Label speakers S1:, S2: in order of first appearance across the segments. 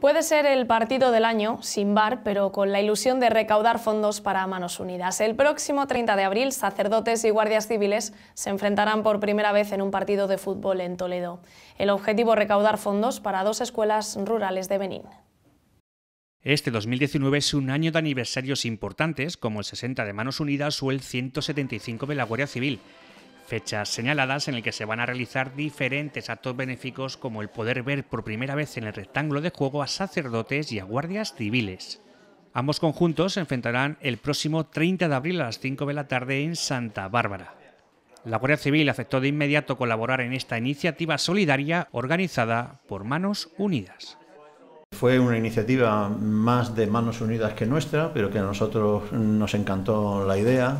S1: Puede ser el partido del año, sin bar, pero con la ilusión de recaudar fondos para Manos Unidas. El próximo 30 de abril, sacerdotes y guardias civiles se enfrentarán por primera vez en un partido de fútbol en Toledo. El objetivo recaudar fondos para dos escuelas rurales de Benín. Este 2019 es un año de aniversarios importantes como el 60 de Manos Unidas o el 175 de la Guardia Civil fechas señaladas en el que se van a realizar diferentes actos benéficos como el poder ver por primera vez en el rectángulo de juego a sacerdotes y a guardias civiles. Ambos conjuntos se enfrentarán el próximo 30 de abril a las 5 de la tarde en Santa Bárbara. La Guardia Civil aceptó de inmediato colaborar en esta iniciativa solidaria organizada por Manos Unidas.
S2: Fue una iniciativa más de Manos Unidas que nuestra, pero que a nosotros nos encantó la idea,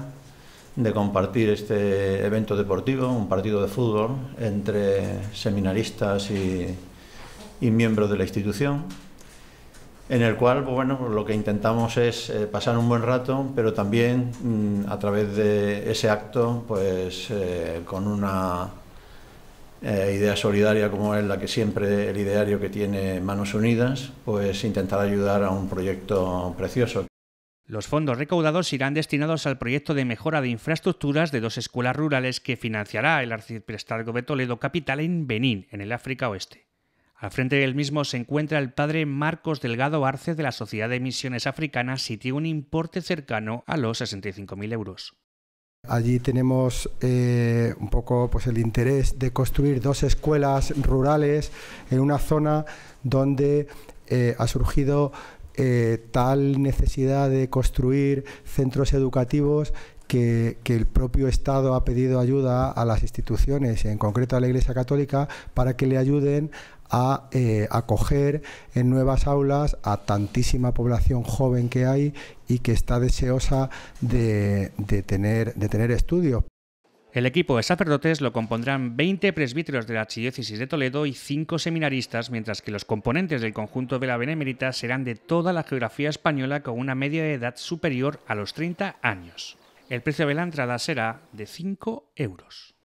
S2: de compartir este evento deportivo, un partido de fútbol, entre seminaristas y, miembros de la institución, en el cual pues bueno, lo que intentamos es eh, pasar un buen rato, pero también mm, a través de ese acto, pues eh, con una eh, idea solidaria como es la que siempre el ideario que tiene Manos Unidas, pues intentar ayudar a un proyecto precioso. Los fondos recaudados
S1: irán destinados al proyecto de mejora de infraestructuras de dos escuelas rurales que financiará el arciprestado de Toledo Capital en Benín, en el África Oeste. Al frente del mismo se encuentra el padre Marcos Delgado Arce de la Sociedad de Misiones Africanas y tiene un importe cercano a los 65.000 euros.
S3: Allí tenemos eh, un poco pues, el interés de construir dos escuelas rurales en una zona donde eh, ha surgido eh, tal necesidad de construir centros educativos que, el propio Estado ha pedido ayuda a las instituciones, en concreto a la Iglesia Católica, para que le ayuden a eh, acoger en nuevas aulas a tantísima población joven que hay y que está deseosa de, tener, de tener estudios.
S1: El equipo de sacerdotes lo compondrán 20 presbíteros de la Archidiócesis de Toledo y 5 seminaristas, mientras que los componentes del conjunto de la Benemérita serán de toda la geografía española con una media de edad superior a los
S3: 30 años. El precio de la entrada será de 5 euros.